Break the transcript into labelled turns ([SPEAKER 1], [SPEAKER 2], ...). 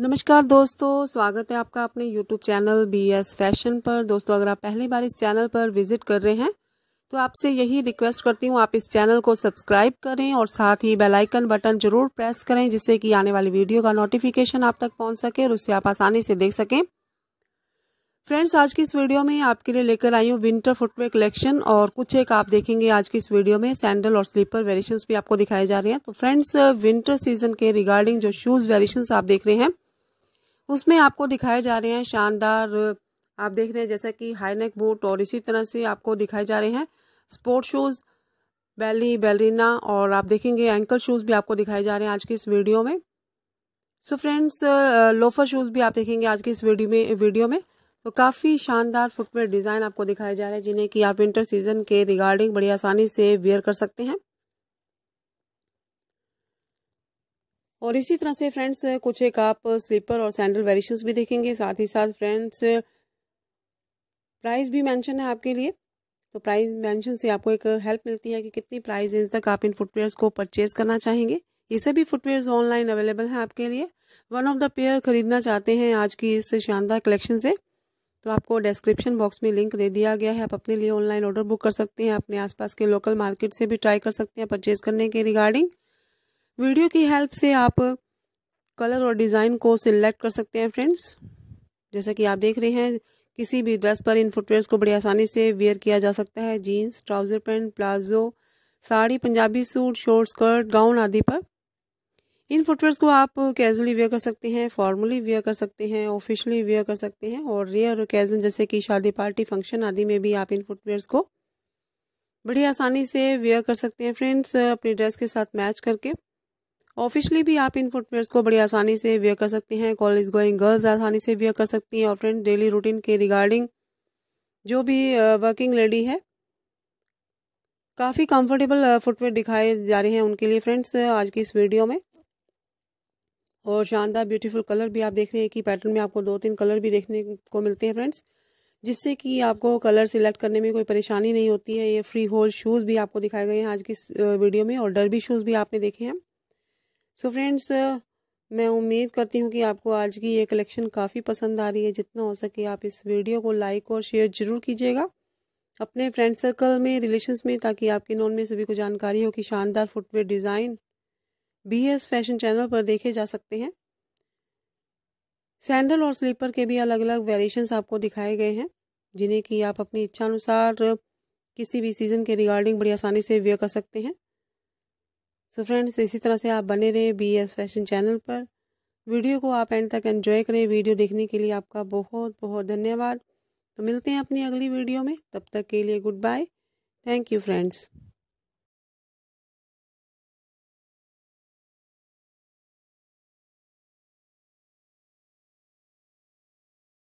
[SPEAKER 1] नमस्कार दोस्तों स्वागत है आपका अपने YouTube channel B S fashion पर दोस्तों अगर आप पहली बार इस चैनल पर विजिट कर रहे हैं तो आपसे यही रिक्वेस्ट करती हूँ आप इस चैनल को सब्सक्राइब करें और साथ ही बेल आइकन बटन जरूर प्रेस करें जिससे कि आने वाली वीडियो का नोटिफिकेशन आप तक पहुंच सके और उससे आप आसानी से देख सकें फ्रेंड्स आज की इस वीडियो में आपके लिए लेकर आई हूँ विंटर फुटवेयर कलेक्शन और कुछ एक आप देखेंगे आज की इस वीडियो में सैंडल और स्लीपर वेरिएशंस भी आपको दिखाए जा रहे हैं तो फ्रेंड्स विंटर सीजन के रिगार्डिंग जो शूज वेरिएशंस आप देख रहे हैं उसमें आपको दिखाए जा रहे हैं शानदार आप देख रहे हैं जैसा कि हाई नेक बूट और इसी तरह से आपको दिखाए जा रहे हैं स्पोर्ट शूज़ बैली बेलरीना और आप देखेंगे एंकल शूज़ भी आपको दिखाए जा रहे हैं आज की इस वीडियो में सो फ्रेंड्स लोफर शूज़ भी आप देखेंगे आज की इस वीडियो में वीडियो में तो काफ़ी शानदार फुटवेयर डिज़ाइन आपको दिखाए जा रहे हैं जिन्हें कि आप विंटर सीजन के रिगार्डिंग बड़ी आसानी से वेयर कर सकते हैं और इसी तरह से फ्रेंड्स कुछ एक आप स्लीपर और सैंडल वेरिएशंस भी देखेंगे साथ ही साथ फ्रेंड्स प्राइस भी मेंशन है आपके लिए तो प्राइस मेंशन से आपको एक हेल्प मिलती है कि कितनी प्राइस रेंज तक आप इन फुटवेयर्स को परचेज करना चाहेंगे ये सभी फुटवेयर्स ऑनलाइन अवेलेबल हैं आपके लिए वन ऑफ द पेयर खरीदना चाहते हैं आज की इस शानदार कलेक्शन से तो आपको डिस्क्रिप्शन बॉक्स में लिंक दे दिया गया है आप अपने लिए ऑनलाइन ऑर्डर बुक कर सकते हैं अपने आसपास के लोकल मार्केट से भी ट्राई कर सकते हैं परचेज करने के रिगार्डिंग वीडियो की हेल्प से आप कलर और डिज़ाइन को सिलेक्ट कर सकते हैं फ्रेंड्स जैसा कि आप देख रहे हैं किसी भी ड्रेस पर इन फुटवेयर्स को बड़ी आसानी से वेयर किया जा सकता है jeans trouser pant palazzo sari Punjabi suit short skirt gown आदि पर इन फुटवेयर्स को आप कैजुअली वेयर कर सकते हैं फॉर्मली वेयर कर सकते हैं ऑफिशियली वेयर कर सकते हैं और रेयर ओकेजन जैसे कि शादी पार्टी फंक्शन आदि में भी आप इन फुटवेयर्स को बड़ी आसानी से वेयर कर सकते हैं फ्रेंड्स अपनी ड्रेस के साथ मैच करके ऑफिशियली भी आप इन फुटवेयर को बड़ी आसानी से वेयर कर सकते हैं कॉलेज गोइंग गर्ल्स आसानी से वेयर कर सकती हैं और फ्रेंड डेली रूटीन के रिगार्डिंग जो भी वर्किंग uh, लेडी है काफ़ी कंफर्टेबल फुटवेयर दिखाए जा रहे हैं उनके लिए फ्रेंड्स uh, आज की इस वीडियो में और शानदार ब्यूटीफुल कलर भी आप देख रहे हैं कि पैटर्न में आपको दो तीन कलर भी देखने को मिलते हैं फ्रेंड्स जिससे कि आपको कलर सिलेक्ट करने में कोई परेशानी नहीं होती है ये फ्री होल शूज़ भी आपको दिखाए गए हैं आज की इस वीडियो uh, में और डरबी शूज़ भी आपने देखे हैं सो so फ्रेंड्स uh, मैं उम्मीद करती हूँ कि आपको आज की ये कलेक्शन काफ़ी पसंद आ रही है जितना हो सके आप इस वीडियो को लाइक और शेयर ज़रूर कीजिएगा अपने फ्रेंड सर्कल में रिलेशंस में ताकि आपके नॉन में सभी को जानकारी हो कि शानदार footwear design B S fashion channel पर देखे जा सकते हैं सैंडल और स्लीपर के भी अलग अलग वेरिएशंस आपको दिखाए गए हैं जिन्हें कि आप अपनी इच्छा अनुसार किसी भी सीज़न के रिगार्डिंग बड़ी आसानी से वेयर कर सकते हैं सो so फ्रेंड्स इसी तरह से आप बने रहें बी एस फैशन चैनल पर वीडियो को आप एंड तक एंजॉय करें वीडियो देखने के लिए आपका बहुत बहुत धन्यवाद तो मिलते हैं अपनी अगली वीडियो में तब तक के लिए goodbye thank you friends